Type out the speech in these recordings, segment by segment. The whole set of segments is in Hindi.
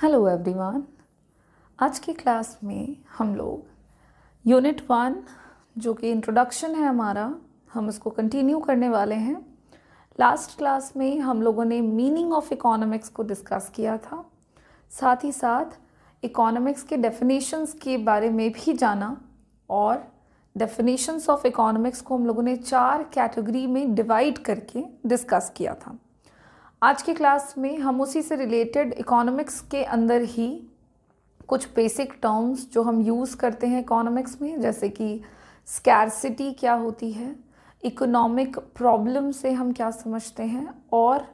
हेलो एवरीवन आज की क्लास में हम लोग यूनिट वन जो कि इंट्रोडक्शन है हमारा हम उसको कंटिन्यू करने वाले हैं लास्ट क्लास में हम लोगों ने मीनिंग ऑफ इकोनॉमिक्स को डिस्कस किया था साथ ही साथ इकोनॉमिक्स के डेफिनेशंस के बारे में भी जाना और डेफिनेशंस ऑफ इकोनॉमिक्स को हम लोगों ने चार कैटेगरी में डिवाइड करके डिस्कस किया था आज की क्लास में हम उसी से रिलेटेड इकोनॉमिक्स के अंदर ही कुछ बेसिक टर्म्स जो हम यूज़ करते हैं इकोनॉमिक्स में जैसे कि स्कैरसिटी क्या होती है इकोनॉमिक प्रॉब्लम से हम क्या समझते हैं और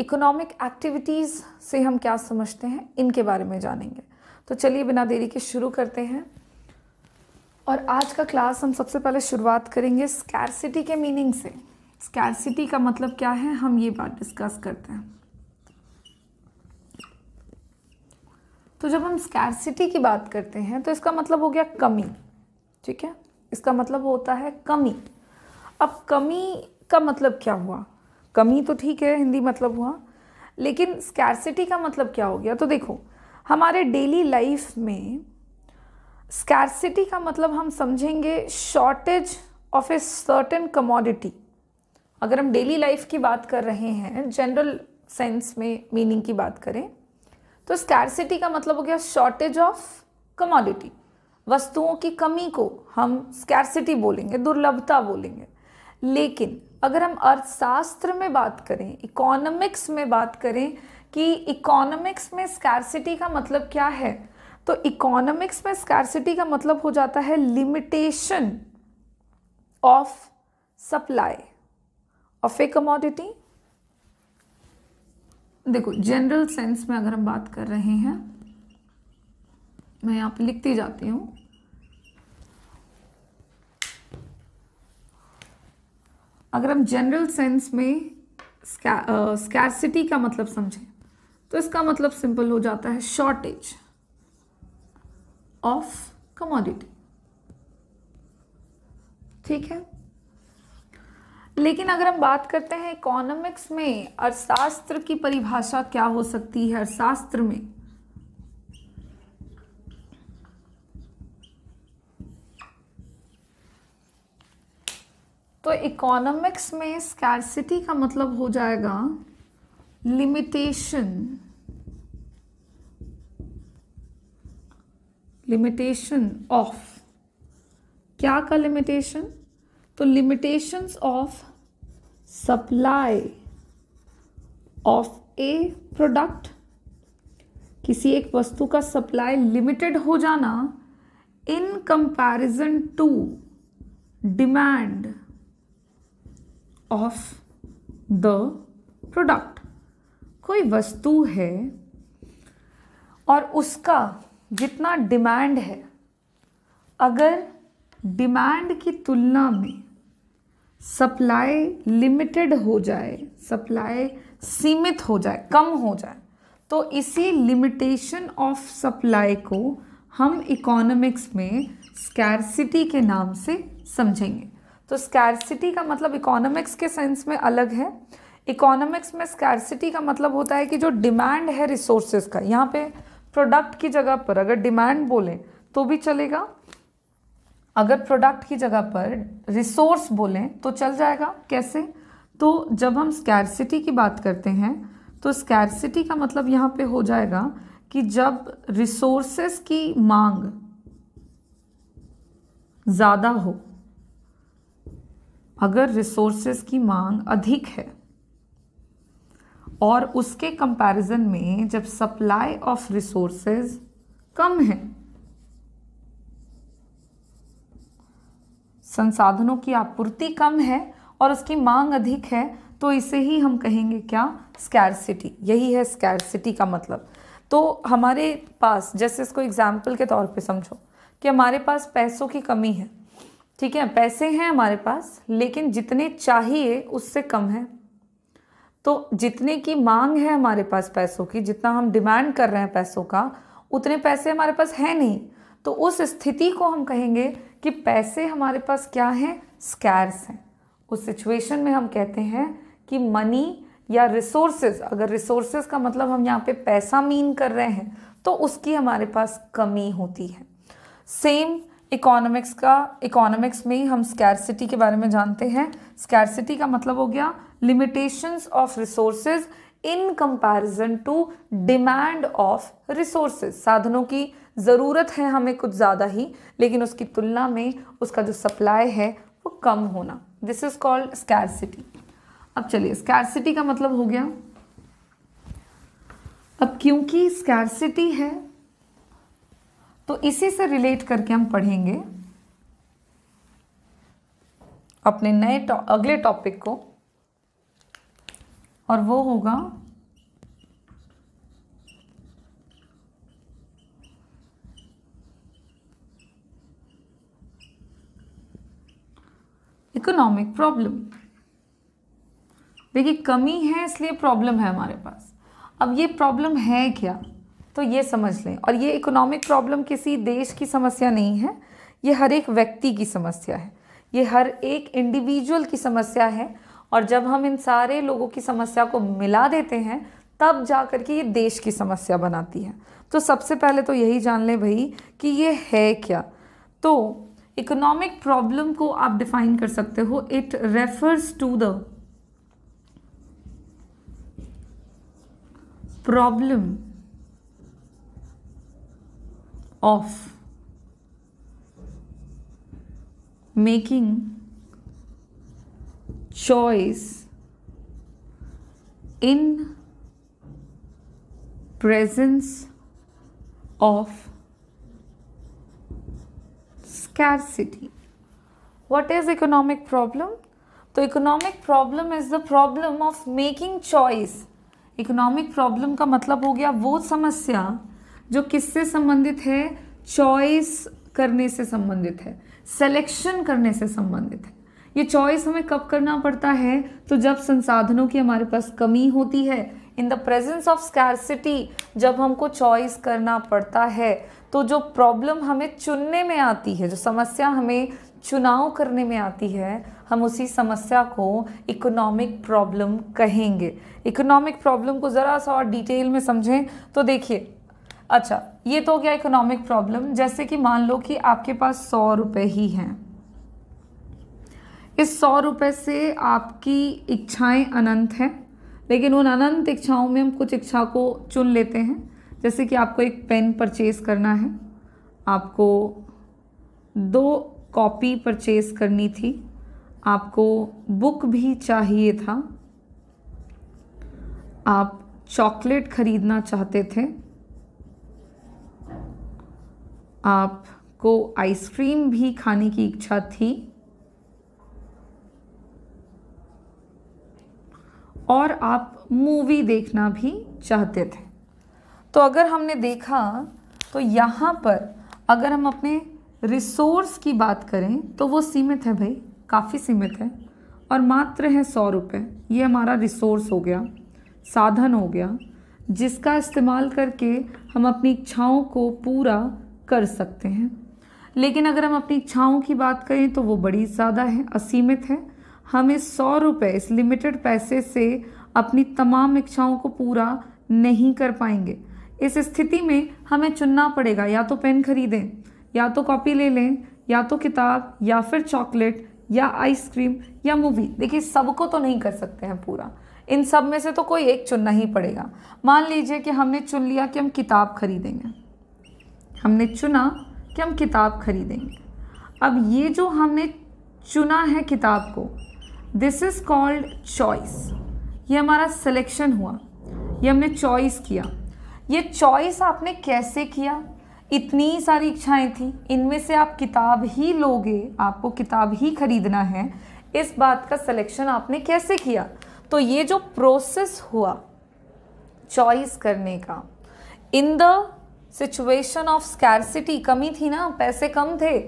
इकोनॉमिक uh, एक्टिविटीज़ से हम क्या समझते हैं इनके बारे में जानेंगे तो चलिए बिना देरी के शुरू करते हैं और आज का क्लास हम सबसे पहले शुरुआत करेंगे स्कैरसिटी के मीनिंग से स्कैरसिटी का मतलब क्या है हम ये बात डिस्कस करते हैं तो जब हम स्कैरसिटी की बात करते हैं तो इसका मतलब हो गया कमी ठीक है इसका मतलब होता है कमी अब कमी का मतलब क्या हुआ कमी तो ठीक है हिंदी मतलब हुआ लेकिन स्कैरसिटी का मतलब क्या हो गया तो देखो हमारे डेली लाइफ में स्कैरसिटी का मतलब हम समझेंगे shortage of a certain commodity अगर हम डेली लाइफ की बात कर रहे हैं जनरल सेंस में मीनिंग की बात करें तो स्कैरसिटी का मतलब हो गया शॉर्टेज ऑफ कमोडिटी वस्तुओं की कमी को हम स्कैरसिटी बोलेंगे दुर्लभता बोलेंगे लेकिन अगर हम अर्थशास्त्र में बात करें इकोनॉमिक्स में बात करें कि इकोनॉमिक्स में स्कैरसिटी का मतलब क्या है तो इकोनॉमिक्स में स्कैरसिटी का मतलब हो जाता है limitation of supply of a commodity देखो जनरल सेंस में अगर हम बात कर रहे हैं मैं यहाँ पे लिखती जाती हूँ अगर हम जनरल सेंस में स्कैरसिटी uh, का मतलब समझें तो इसका मतलब सिंपल हो जाता है शॉर्टेज ऑफ कमोडिटी ठीक है लेकिन अगर हम बात करते हैं इकोनॉमिक्स में अर्थशास्त्र की परिभाषा क्या हो सकती है अर्थशास्त्र में तो इकोनॉमिक्स में स्कैरसिटी का मतलब हो जाएगा लिमिटेशन लिमिटेशन ऑफ क्या का लिमिटेशन तो limitations of supply of a product किसी एक वस्तु का सप्लाई लिमिटेड हो जाना in comparison to demand of the product कोई वस्तु है और उसका जितना डिमांड है अगर डिमांड की तुलना में सप्लाई लिमिटेड हो जाए सप्लाई सीमित हो जाए कम हो जाए तो इसी लिमिटेशन ऑफ सप्लाई को हम इकोनॉमिक्स में स्कैरसिटी के नाम से समझेंगे तो स्कैरसिटी का मतलब इकोनॉमिक्स के सेंस में अलग है इकोनॉमिक्स में स्कैरसिटी का मतलब होता है कि जो डिमांड है रिसोर्सेज का यहाँ पे प्रोडक्ट की जगह पर अगर डिमांड बोलें तो भी चलेगा अगर प्रोडक्ट की जगह पर रिसोर्स बोलें तो चल जाएगा कैसे तो जब हम स्कैरसिटी की बात करते हैं तो स्कैरसिटी का मतलब यहाँ पे हो जाएगा कि जब रिसोर्सेस की मांग ज़्यादा हो अगर रिसोर्सेस की मांग अधिक है और उसके कंपैरिजन में जब सप्लाई ऑफ रिसोर्सेज कम है संसाधनों की आपूर्ति कम है और उसकी मांग अधिक है तो इसे ही हम कहेंगे क्या स्कैरसिटी यही है स्कैरसिटी का मतलब तो हमारे पास जैसे इसको एग्जाम्पल के तौर पे समझो कि हमारे पास पैसों की कमी है ठीक है पैसे हैं हमारे पास लेकिन जितने चाहिए उससे कम है तो जितने की मांग है हमारे पास पैसों की जितना हम डिमांड कर रहे हैं पैसों का उतने पैसे हमारे पास है नहीं तो उस स्थिति को हम कहेंगे कि पैसे हमारे पास क्या हैं स्कैर्स हैं उस सिचुएशन में हम कहते हैं कि मनी या रिसोर्सेज अगर रिसोर्सेज का मतलब हम यहाँ पे पैसा मीन कर रहे हैं तो उसकी हमारे पास कमी होती है सेम इकोनॉमिक्स का इकोनॉमिक्स में ही हम स्कैरसिटी के बारे में जानते हैं स्कैरसिटी का मतलब हो गया limitations of resources in comparison to demand of resources साधनों की ज़रूरत है हमें कुछ ज़्यादा ही लेकिन उसकी तुलना में उसका जो सप्लाई है वो कम होना दिस इज़ कॉल्ड स्कैरसिटी अब चलिए स्कैरसिटी का मतलब हो गया अब क्योंकि स्कैरसिटी है तो इसी से रिलेट करके हम पढ़ेंगे अपने नए टौ, अगले टॉपिक को और वो होगा इकोनॉमिक प्रॉब्लम देखिए कमी है इसलिए प्रॉब्लम है हमारे पास अब ये प्रॉब्लम है क्या तो ये समझ लें और ये इकोनॉमिक प्रॉब्लम किसी देश की समस्या नहीं है ये हर एक व्यक्ति की समस्या है ये हर एक इंडिविजुअल की समस्या है और जब हम इन सारे लोगों की समस्या को मिला देते हैं तब जा कर के ये देश की समस्या बनाती है तो सबसे पहले तो यही जान लें भाई कि ये है क्या तो इकोनॉमिक प्रॉब्लम को आप डिफाइन कर सकते हो it refers to the problem of making choice in presence of scarcity. What is economic problem? तो economic problem is the problem of making choice economic problem का मतलब हो गया वो समस्या जो किससे संबंधित है चॉइस करने से संबंधित है सेलेक्शन करने से संबंधित है ये चॉइस हमें कब करना पड़ता है तो जब संसाधनों की हमारे पास कमी होती है in the presence of scarcity जब हमको चॉइस करना पड़ता है तो जो प्रॉब्लम हमें चुनने में आती है जो समस्या हमें चुनाव करने में आती है हम उसी समस्या को इकोनॉमिक प्रॉब्लम कहेंगे इकोनॉमिक प्रॉब्लम को ज़रा सा और डिटेल में समझें तो देखिए अच्छा ये तो हो गया इकोनॉमिक प्रॉब्लम जैसे कि मान लो कि आपके पास सौ रुपये ही हैं इस सौ रुपये से आपकी इच्छाएं अनंत हैं लेकिन उन अनंत इच्छाओं में हम कुछ इच्छा को चुन लेते हैं जैसे कि आपको एक पेन परचेज़ करना है आपको दो कॉपी परचेज़ करनी थी आपको बुक भी चाहिए था आप चॉकलेट ख़रीदना चाहते थे आपको आइसक्रीम भी खाने की इच्छा थी और आप मूवी देखना भी चाहते थे तो अगर हमने देखा तो यहाँ पर अगर हम अपने रिसोर्स की बात करें तो वो सीमित है भाई काफ़ी सीमित है और मात्र है सौ रुपये ये हमारा रिसोर्स हो गया साधन हो गया जिसका इस्तेमाल करके हम अपनी इच्छाओं को पूरा कर सकते हैं लेकिन अगर हम अपनी इच्छाओं की बात करें तो वो बड़ी ज़्यादा है असीमित है हम इस सौ रुपये इस लिमिटेड पैसे से अपनी तमाम इच्छाओं को पूरा नहीं कर पाएंगे इस स्थिति में हमें चुनना पड़ेगा या तो पेन खरीदें या तो कॉपी ले लें या तो किताब या फिर चॉकलेट या आइसक्रीम या मूवी देखिए सबको तो नहीं कर सकते हैं पूरा इन सब में से तो कोई एक चुनना ही पड़ेगा मान लीजिए कि हमने चुन लिया कि हम किताब खरीदेंगे हमने चुना कि हम किताब खरीदेंगे अब ये जो हमने चुना है किताब को दिस इज़ कॉल्ड चॉइस ये हमारा सिलेक्शन हुआ ये हमने चॉइस किया ये चॉइस आपने कैसे किया इतनी सारी इच्छाएं थी इनमें से आप किताब ही लोगे आपको किताब ही खरीदना है इस बात का सिलेक्शन आपने कैसे किया तो ये जो प्रोसेस हुआ चॉइस करने का in the situation of scarcity कमी थी ना पैसे कम थे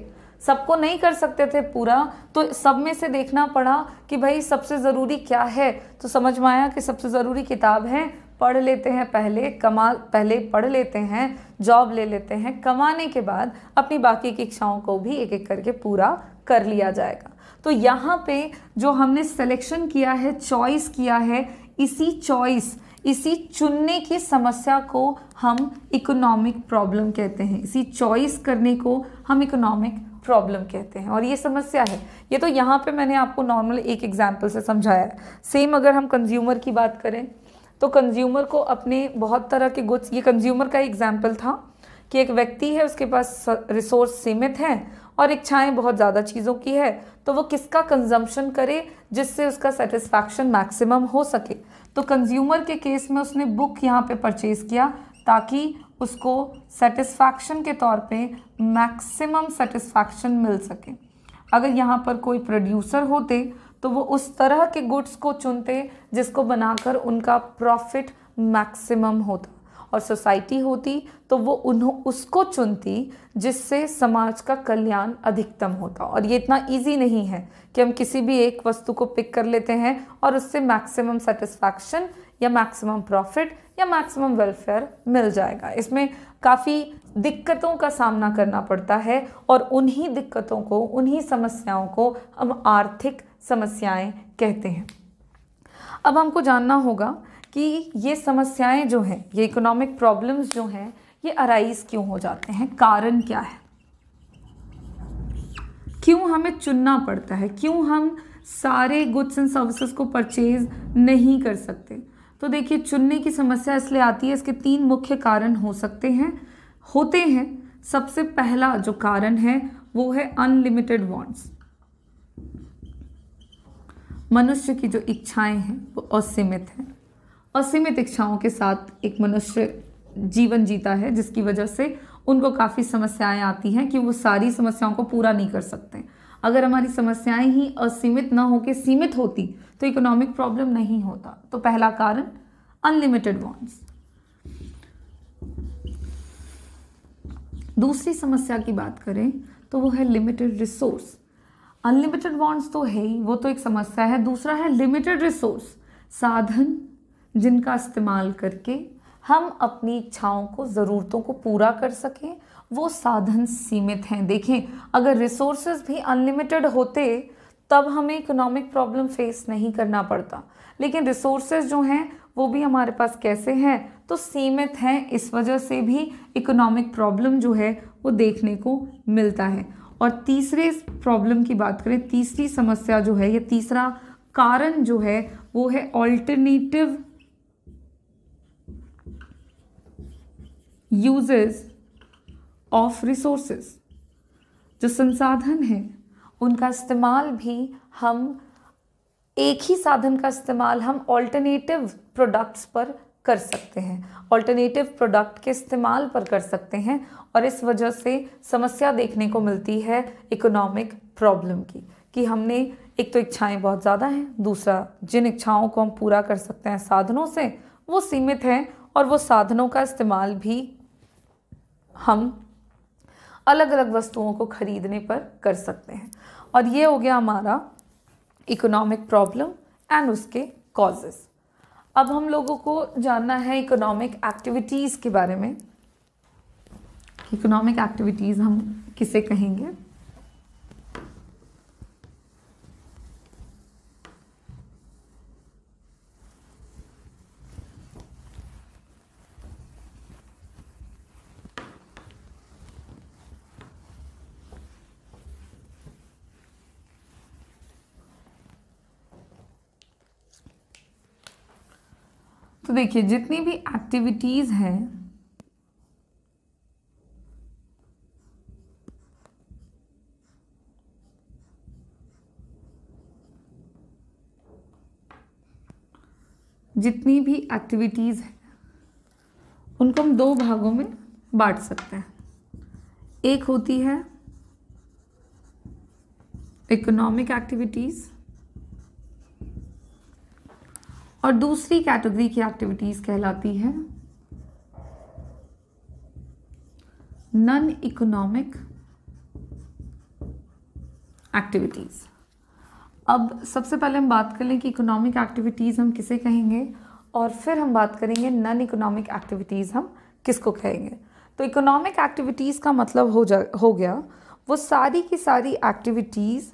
सबको नहीं कर सकते थे पूरा तो सब में से देखना पड़ा कि भाई सबसे ज़रूरी क्या है तो समझ में आया कि सबसे ज़रूरी किताब है पढ़ लेते हैं पहले कमा पहले पढ़ लेते हैं जॉब ले लेते हैं कमाने के बाद अपनी बाकी की इच्छाओं को भी एक एक करके पूरा कर लिया जाएगा तो यहाँ पे जो हमने सिलेक्शन किया है चॉइस किया है इसी चॉइस इसी चुनने की समस्या को हम इकोनॉमिक प्रॉब्लम कहते हैं इसी चॉइस करने को हम इकोनॉमिक प्रॉब्लम कहते हैं और ये समस्या है ये तो यहाँ पे मैंने आपको नॉर्मल एक एग्जाम्पल से समझाया है सेम अगर हम कंज्यूमर की बात करें तो कंज्यूमर को अपने बहुत तरह के गुड्स ये कंज्यूमर का एग्जाम्पल था कि एक व्यक्ति है उसके पास रिसोर्स सीमित हैं और इच्छाएं बहुत ज़्यादा चीज़ों की है तो वो किसका कंजम्पशन करे जिससे उसका सेटिस्फैक्शन मैक्सिमम हो सके तो कंज्यूमर के केस में उसने बुक यहाँ पे परचेज़ किया ताकि उसको सेटिस्फैक्शन के तौर पे मैक्सिमम सेटिस्फैक्शन मिल सके अगर यहाँ पर कोई प्रोड्यूसर होते तो वो उस तरह के गुड्स को चुनते जिसको बनाकर उनका प्रॉफिट मैक्सिमम होता और सोसाइटी होती तो वो उन्हों उसको चुनती जिससे समाज का कल्याण अधिकतम होता और ये इतना इजी नहीं है कि हम किसी भी एक वस्तु को पिक कर लेते हैं और उससे मैक्सिमम सेटिस्फैक्शन या मैक्सिमम प्रॉफिट या मैक्सिमम वेलफेयर मिल जाएगा इसमें काफ़ी दिक्कतों का सामना करना पड़ता है और उन्हीं दिक्कतों को उन्हीं समस्याओं को हम आर्थिक समस्याएं कहते हैं अब हमको जानना होगा कि ये समस्याएं जो हैं ये इकोनॉमिक प्रॉब्लम्स जो हैं ये अराइज क्यों हो जाते हैं कारण क्या है क्यों हमें चुनना पड़ता है क्यों हम सारे गुड्स एंड सर्विसेज को परचेज नहीं कर सकते तो देखिए चुनने की समस्या इसलिए आती है इसके तीन मुख्य कारण हो सकते हैं होते हैं सबसे पहला जो कारण है वो है अनलिमिटेड वांट्स मनुष्य की जो इच्छाएं हैं वो असीमित हैं असीमित इच्छाओं के साथ एक मनुष्य जीवन जीता है जिसकी वजह से उनको काफ़ी समस्याएं आती हैं कि वो सारी समस्याओं को पूरा नहीं कर सकते अगर हमारी समस्याएं ही असीमित ना होकर सीमित होती तो इकोनॉमिक प्रॉब्लम नहीं होता तो पहला कारण अनलिमिटेड बॉन्ड्स दूसरी समस्या की बात करें तो वो है लिमिटेड रिसोर्स अनलिमिटेड बॉन्ड्स तो है ही वो तो एक समस्या है दूसरा है लिमिटेड रिसोर्स साधन जिनका इस्तेमाल करके हम अपनी इच्छाओं को ज़रूरतों को पूरा कर सकें वो साधन सीमित हैं देखें अगर रिसोर्सेज भी अनलिमिटेड होते तब हमें इकोनॉमिक प्रॉब्लम फेस नहीं करना पड़ता लेकिन रिसोर्सेज जो हैं वो भी हमारे पास कैसे हैं तो सीमित हैं इस वजह से भी इकोनॉमिक प्रॉब्लम जो है वो देखने को मिलता है और तीसरे प्रॉब्लम की बात करें तीसरी समस्या जो है या तीसरा कारण जो है वो है ऑल्टरनेटिव यूजेस ऑफ रिसोर्सेज जो संसाधन हैं उनका इस्तेमाल भी हम एक ही साधन का इस्तेमाल हम ऑल्टरनेटिव प्रोडक्ट्स पर कर सकते हैं ऑल्टरनेटिव प्रोडक्ट के इस्तेमाल पर कर सकते हैं और इस वजह से समस्या देखने को मिलती है इकोनॉमिक प्रॉब्लम की कि हमने एक तो इच्छाएं बहुत ज़्यादा हैं दूसरा जिन इच्छाओं को हम पूरा कर सकते हैं साधनों से वो सीमित हैं और वो साधनों का इस्तेमाल भी हम अलग अलग वस्तुओं को खरीदने पर कर सकते हैं और ये हो गया हमारा इकोनॉमिक प्रॉब्लम एंड उसके कॉजेज़ अब हम लोगों को जानना है इकोनॉमिक एक्टिविटीज़ के बारे में इकोनॉमिक एक्टिविटीज़ हम किसे कहेंगे तो देखिए जितनी भी एक्टिविटीज़ हैं जितनी भी एक्टिविटीज़ हैं उनको हम दो भागों में बांट सकते हैं एक होती है इकोनॉमिक एक्टिविटीज़ और दूसरी कैटेगरी की एक्टिविटीज़ कहलाती है नॉन इकोनॉमिक एक्टिविटीज़ अब सबसे पहले हम बात कर लें कि इकोनॉमिक एक्टिविटीज़ हम किसे कहेंगे और फिर हम बात करेंगे नॉन इकोनॉमिक एक्टिविटीज़ हम किसको कहेंगे तो इकोनॉमिक एक्टिविटीज़ का मतलब हो जा हो गया वो सारी की सारी एक्टिविटीज़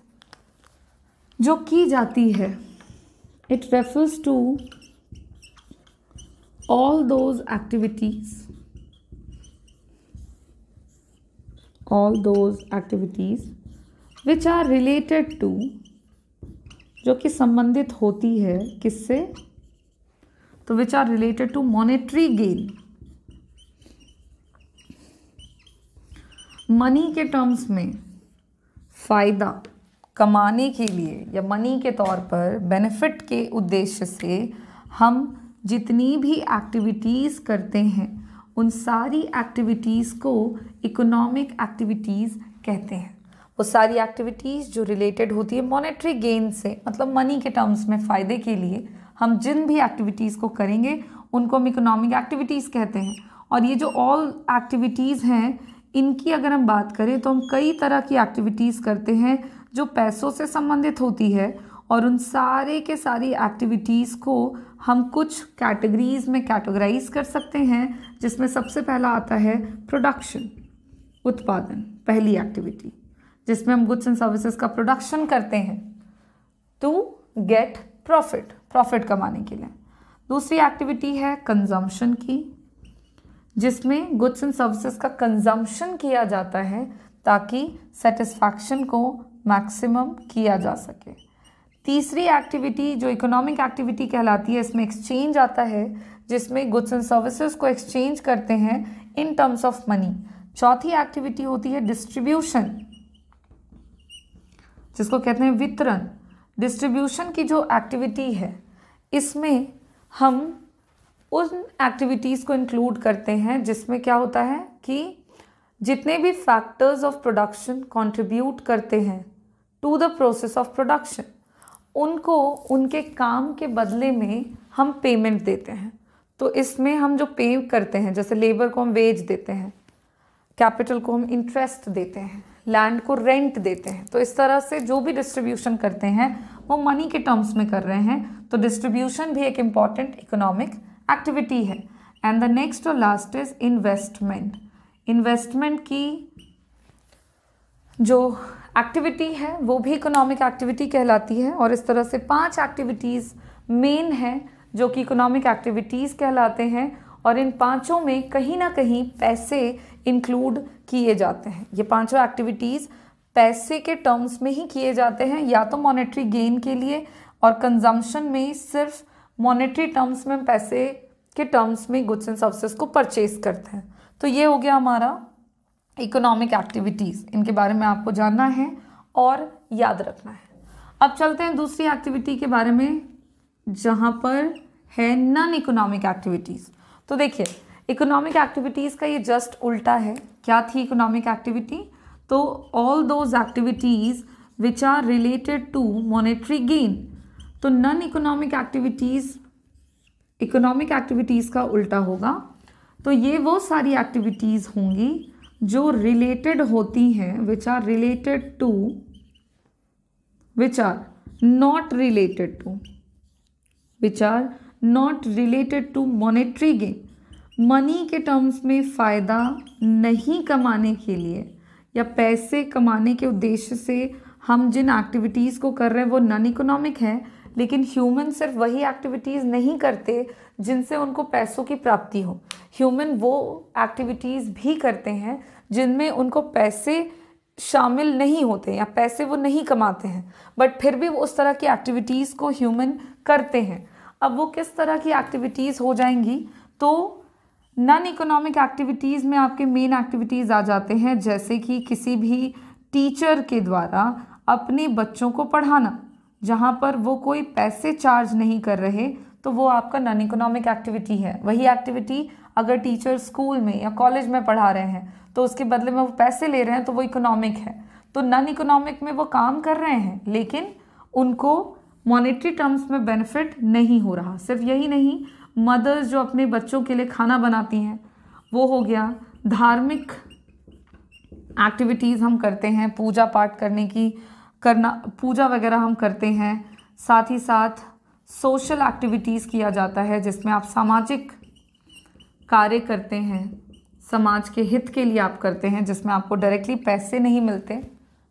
जो की जाती है it refers to all those activities all those activities which are related to जो कि संबंधित होती है किससे तो which are related to monetary gain money के टर्म्स में फ़ायदा कमाने के लिए या मनी के तौर पर बेनिफिट के उद्देश्य से हम जितनी भी एक्टिविटीज़ करते हैं उन सारी एक्टिविटीज़ को इकोनॉमिक एक्टिविटीज़ कहते हैं वो सारी एक्टिविटीज़ जो रिलेटेड होती है मॉनेटरी गेन से मतलब मनी के टर्म्स में फ़ायदे के लिए हम जिन भी एक्टिविटीज़ को करेंगे उनको हम इकोनॉमिक एक्टिविटीज़ कहते हैं और ये जो ऑल एक्टिविटीज़ हैं इनकी अगर हम बात करें तो हम कई तरह की एक्टिविटीज़ करते हैं जो पैसों से संबंधित होती है और उन सारे के सारी एक्टिविटीज़ को हम कुछ कैटेगरीज में कैटेगराइज कर सकते हैं जिसमें सबसे पहला आता है प्रोडक्शन उत्पादन पहली एक्टिविटी जिसमें हम गुड्स एंड सर्विसेज का प्रोडक्शन करते हैं टू गेट प्रॉफिट प्रॉफिट कमाने के लिए दूसरी एक्टिविटी है कंजम्पशन की जिसमें गुड्स एंड सर्विसेज का कंजम्पशन किया जाता है ताकि सेटिस्फैक्शन को मैक्सिमम किया जा सके तीसरी एक्टिविटी जो इकोनॉमिक एक्टिविटी कहलाती है इसमें एक्सचेंज आता है जिसमें गुड्स एंड सर्विसेज को एक्सचेंज करते हैं इन टर्म्स ऑफ मनी चौथी एक्टिविटी होती है डिस्ट्रीब्यूशन जिसको कहते हैं वितरण डिस्ट्रीब्यूशन की जो एक्टिविटी है इसमें हम उन एक्टिविटीज़ को इंक्लूड करते हैं जिसमें क्या होता है कि जितने भी फैक्टर्स ऑफ प्रोडक्शन कंट्रीब्यूट करते हैं to the process of production उनको उनके काम के बदले में हम पेमेंट देते हैं तो इसमें हम जो पे करते हैं जैसे लेबर को हम वेज देते हैं कैपिटल को हम इंटरेस्ट देते हैं लैंड को रेंट देते हैं तो इस तरह से जो भी डिस्ट्रीब्यूशन करते हैं वो मनी के टर्म्स में कर रहे हैं तो डिस्ट्रीब्यूशन भी एक इम्पॉर्टेंट इकोनॉमिक एक्टिविटी है एंड द नेक्स्ट और लास्ट इज इन्वेस्टमेंट इन्वेस्टमेंट की जो एक्टिविटी है वो भी इकोनॉमिक एक्टिविटी कहलाती है और इस तरह से पांच एक्टिविटीज़ मेन हैं जो कि इकोनॉमिक एक्टिविटीज़ कहलाते हैं और इन पांचों में कहीं ना कहीं पैसे इंक्लूड किए जाते हैं ये पांचों एक्टिविटीज़ पैसे के टर्म्स में ही किए जाते हैं या तो मॉनेटरी गेन के लिए और कंजम्पशन में सिर्फ मॉनेटरी टर्म्स में पैसे के टर्म्स में गुड्स एंड सर्विसेज को परचेज करते हैं तो ये हो गया हमारा इकोनॉमिक एक्टिविटीज़ इनके बारे में आपको जानना है और याद रखना है अब चलते हैं दूसरी एक्टिविटी के बारे में जहाँ पर है नन इकोनॉमिक एक्टिविटीज़ तो देखिए इकोनॉमिक एक्टिविटीज़ का ये जस्ट उल्टा है क्या थी इकोनॉमिक एक्टिविटी तो all those activities which are related to monetary gain तो non economic activities economic activities का उल्टा होगा तो ये वो सारी एक्टिविटीज़ होंगी जो रिलेटेड होती हैं which are related to which are not related to which are not related to monetary gain money के टर्म्स में फ़ायदा नहीं कमाने के लिए या पैसे कमाने के उद्देश्य से हम जिन एक्टिविटीज़ को कर रहे हैं वो नॉन इकोनॉमिक है लेकिन ह्यूमन सिर्फ वही एक्टिविटीज़ नहीं करते जिनसे उनको पैसों की प्राप्ति हो ह्यूमन वो एक्टिविटीज़ भी करते हैं जिनमें उनको पैसे शामिल नहीं होते या पैसे वो नहीं कमाते हैं बट फिर भी वो उस तरह की एक्टिविटीज़ को ह्यूमन करते हैं अब वो किस तरह की एक्टिविटीज़ हो जाएंगी तो नॉन इकोनॉमिक एक्टिविटीज़ में आपके मेन एक्टिविटीज़ आ जाते हैं जैसे कि किसी भी टीचर के द्वारा अपने बच्चों को पढ़ाना जहाँ पर वो कोई पैसे चार्ज नहीं कर रहे तो वो आपका नॉन इकोनॉमिक एक्टिविटी है वही एक्टिविटी अगर टीचर स्कूल में या कॉलेज में पढ़ा रहे हैं तो उसके बदले में वो पैसे ले रहे हैं तो वो इकोनॉमिक है तो नॉन इकोनॉमिक में वो काम कर रहे हैं लेकिन उनको मॉनेटरी टर्म्स में बेनिफिट नहीं हो रहा सिर्फ यही नहीं मदर्स जो अपने बच्चों के लिए खाना बनाती हैं वो हो गया धार्मिक एक्टिविटीज़ हम करते हैं पूजा पाठ करने की करना पूजा वगैरह हम करते हैं साथ ही साथ सोशल एक्टिविटीज़ किया जाता है जिसमें आप सामाजिक कार्य करते हैं समाज के हित के लिए आप करते हैं जिसमें आपको डायरेक्टली पैसे नहीं मिलते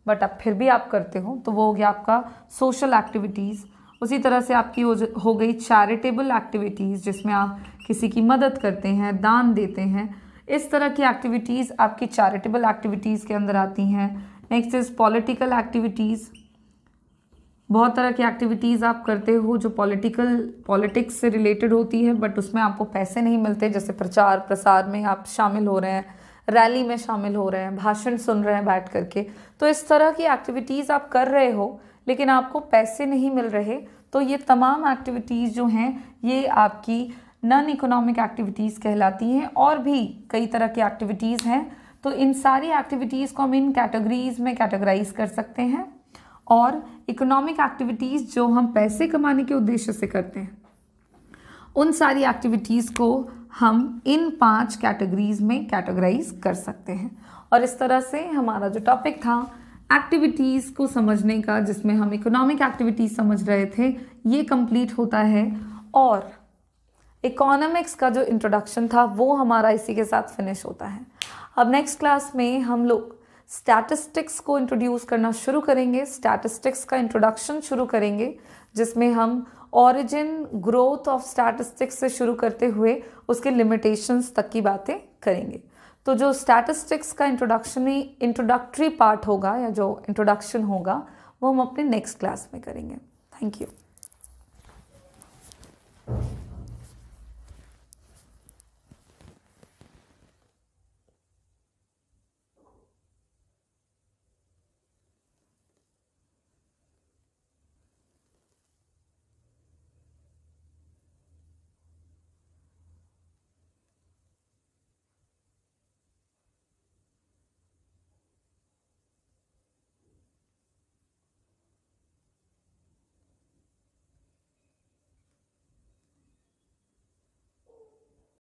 बट आप फिर भी आप करते हो तो वो हो गया आपका सोशल एक्टिविटीज़ उसी तरह से आपकी हो गई चैरिटेबल एक्टिविटीज़ जिसमें आप किसी की मदद करते हैं दान देते हैं इस तरह की एक्टिविटीज़ आपकी चैरिटेबल एक्टिविटीज़ के अंदर आती हैं नेक्स्ट इज पॉलिटिकल एक्टिविटीज़ बहुत तरह की एक्टिविटीज़ आप करते हो जो पॉलिटिकल पॉलिटिक्स से रिलेटेड होती है बट उसमें आपको पैसे नहीं मिलते जैसे प्रचार प्रसार में आप शामिल हो रहे हैं रैली में शामिल हो रहे हैं भाषण सुन रहे हैं बैठ करके तो इस तरह की एक्टिविटीज़ आप कर रहे हो लेकिन आपको पैसे नहीं मिल रहे तो ये तमाम एक्टिविटीज़ जो हैं ये आपकी नॉन इकोनॉमिक एक्टिविटीज़ कहलाती हैं और भी कई तरह की एक्टिविटीज़ हैं तो इन सारी एक्टिविटीज़ को हम इन कैटेगरीज में कैटेगराइज कर सकते हैं और इकोनॉमिक एक्टिविटीज़ जो हम पैसे कमाने के उद्देश्य से करते हैं उन सारी एक्टिविटीज़ को हम इन पांच कैटेगरीज में कैटेगराइज कर सकते हैं और इस तरह से हमारा जो टॉपिक था एक्टिविटीज़ को समझने का जिसमें हम इकोनॉमिक एक्टिविटीज़ समझ रहे थे ये कंप्लीट होता है और इकोनॉमिक्स का जो इंट्रोडक्शन था वो हमारा इसी के साथ फिनिश होता है अब नेक्स्ट क्लास में हम लोग स्टैटिस्टिक्स को इंट्रोड्यूस करना शुरू करेंगे स्टैटिस्टिक्स का इंट्रोडक्शन शुरू करेंगे जिसमें हम ऑरिजिन ग्रोथ ऑफ स्टैटिस्टिक्स से शुरू करते हुए उसके लिमिटेशंस तक की बातें करेंगे तो जो स्टैटिस्टिक्स का इंट्रोडक्शनी इंट्रोडक्टरी पार्ट होगा या जो इंट्रोडक्शन होगा वो हम अपने नेक्स्ट क्लास में करेंगे थैंक यू